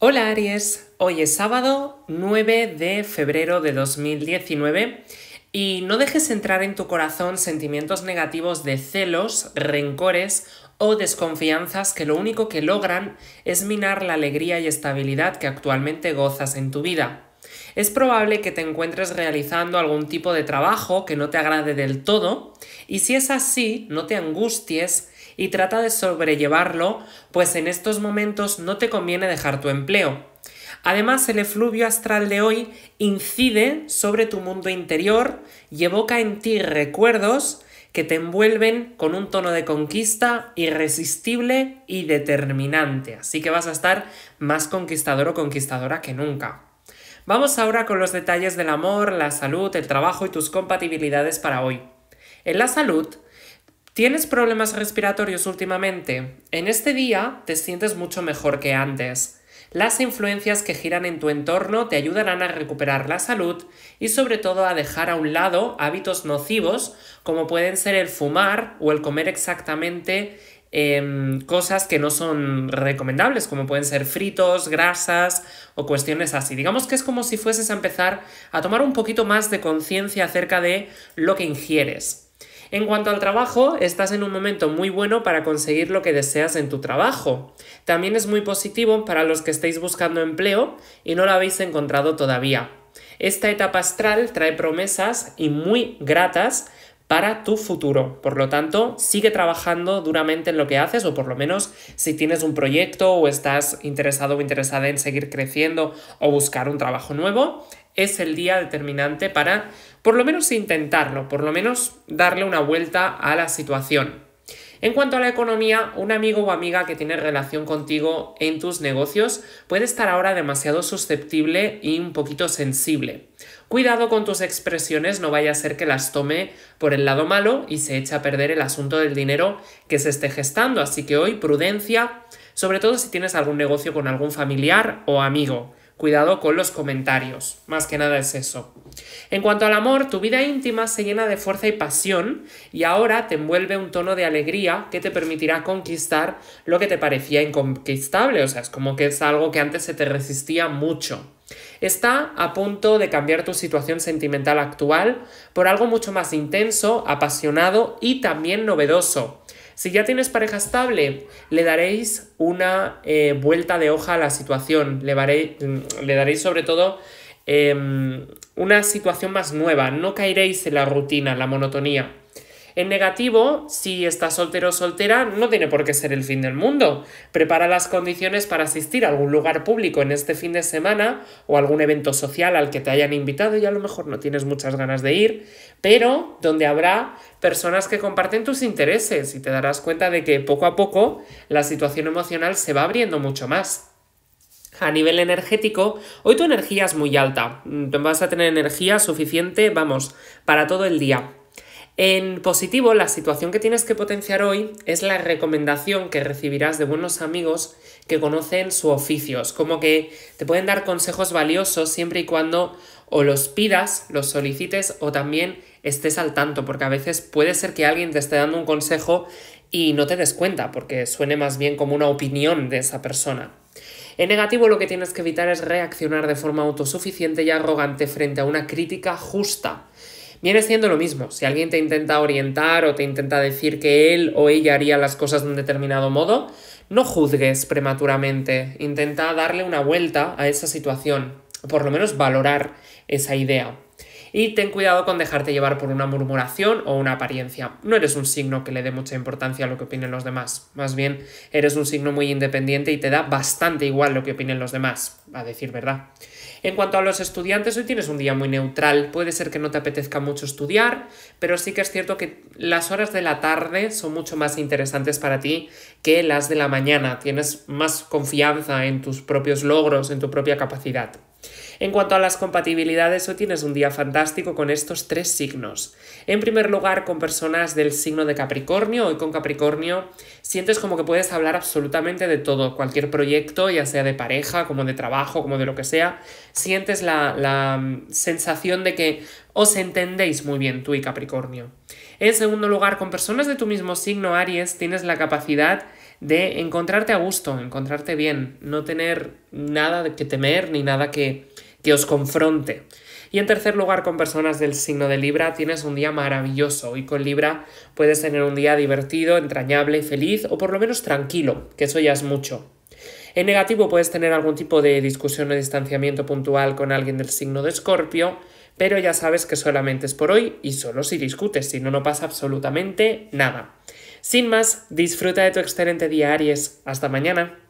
Hola Aries, hoy es sábado 9 de febrero de 2019 y no dejes entrar en tu corazón sentimientos negativos de celos, rencores o desconfianzas que lo único que logran es minar la alegría y estabilidad que actualmente gozas en tu vida. Es probable que te encuentres realizando algún tipo de trabajo que no te agrade del todo y si es así, no te angusties y trata de sobrellevarlo, pues en estos momentos no te conviene dejar tu empleo. Además, el efluvio astral de hoy incide sobre tu mundo interior y evoca en ti recuerdos que te envuelven con un tono de conquista irresistible y determinante, así que vas a estar más conquistador o conquistadora que nunca. Vamos ahora con los detalles del amor, la salud, el trabajo y tus compatibilidades para hoy. En la salud, ¿Tienes problemas respiratorios últimamente? En este día te sientes mucho mejor que antes. Las influencias que giran en tu entorno te ayudarán a recuperar la salud y sobre todo a dejar a un lado hábitos nocivos como pueden ser el fumar o el comer exactamente em, cosas que no son recomendables, como pueden ser fritos, grasas o cuestiones así. Digamos que es como si fueses a empezar a tomar un poquito más de conciencia acerca de lo que ingieres. En cuanto al trabajo, estás en un momento muy bueno para conseguir lo que deseas en tu trabajo. También es muy positivo para los que estéis buscando empleo y no lo habéis encontrado todavía. Esta etapa astral trae promesas y muy gratas para tu futuro. Por lo tanto, sigue trabajando duramente en lo que haces o por lo menos si tienes un proyecto o estás interesado o interesada en seguir creciendo o buscar un trabajo nuevo, es el día determinante para por lo menos intentarlo, por lo menos darle una vuelta a la situación. En cuanto a la economía, un amigo o amiga que tiene relación contigo en tus negocios puede estar ahora demasiado susceptible y un poquito sensible. Cuidado con tus expresiones, no vaya a ser que las tome por el lado malo y se eche a perder el asunto del dinero que se esté gestando. Así que hoy prudencia, sobre todo si tienes algún negocio con algún familiar o amigo. Cuidado con los comentarios, más que nada es eso. En cuanto al amor, tu vida íntima se llena de fuerza y pasión y ahora te envuelve un tono de alegría que te permitirá conquistar lo que te parecía inconquistable, o sea, es como que es algo que antes se te resistía mucho. Está a punto de cambiar tu situación sentimental actual por algo mucho más intenso, apasionado y también novedoso. Si ya tienes pareja estable, le daréis una eh, vuelta de hoja a la situación, le, mm, daréis sobre todo em, una situación más nueva, no caeréis en la rutina, la monotonía. En negativo, si estás soltero o soltera, no tiene por qué ser el fin del mundo. Prepara las condiciones para asistir a algún lugar público en este fin de semana o algún evento social al que te hayan invitado y a lo mejor no tienes muchas ganas de ir, pero donde habrá personas que comparten tus intereses y te darás cuenta de que poco a poco la situación emocional se va abriendo mucho más. A nivel energético, hoy tu energía es muy alta. Mm, vas a tener energía suficiente, vamos, para todo el día. En positivo, la situación que tienes que potenciar hoy es la recomendación que recibirás de buenos amigos que conocen su oficio. como que te pueden dar consejos valiosos siempre y cuando o los pidas, los solicites o también estés al tanto, porque a veces puede ser que alguien te esté dando un consejo y no te des cuenta, porque suene más bien como una opinión de esa persona. En negativo lo que tienes que evitar es reaccionar de forma autosuficiente y arrogante frente a una crítica justa viene siendo lo mismo. Si alguien te intenta orientar o te intenta decir que él o ella haría las cosas de un determinado modo, no juzgues prematuramente. Intenta darle una vuelta a esa situación, por lo menos valorar esa idea. Y ten cuidado con dejarte llevar por una murmuración o una apariencia. No eres un signo que le dé mucha importancia a lo que opinen los demás. Más bien, eres un signo muy independiente y te da bastante igual lo que opinen los demás, a decir verdad. En cuanto a los estudiantes, hoy tienes un día muy neutral. Puede ser que no te apetezca mucho estudiar, pero sí que es cierto que las horas de la tarde son mucho más interesantes para ti que las de la mañana. Tienes más confianza en tus propios logros, en tu propia capacidad. En cuanto a las compatibilidades, hoy tienes un día fantástico con estos tres signos. En primer lugar, con personas del signo de Capricornio, hoy con Capricornio sientes como que puedes hablar absolutamente de todo, cualquier proyecto, ya sea de pareja, como de trabajo, como de lo que sea, sientes la, la mm, sensación de que os entendéis muy bien tú y Capricornio. En segundo lugar, con personas de tu mismo signo, Aries, tienes la capacidad de encontrarte a gusto, encontrarte bien, no tener nada que temer ni nada que, os confronte. Y en tercer lugar, con personas del signo de Libra tienes un día maravilloso. y con Libra puedes tener un día divertido, entrañable, feliz o por lo menos tranquilo, que eso ya es mucho. En negativo puedes tener algún tipo de discusión o distanciamiento puntual con alguien del signo de Escorpio, pero ya sabes que solamente es por hoy y solo si discutes, si no, no pasa absolutamente nada. Sin más, disfruta de tu excelente día, Aries. Hasta mañana.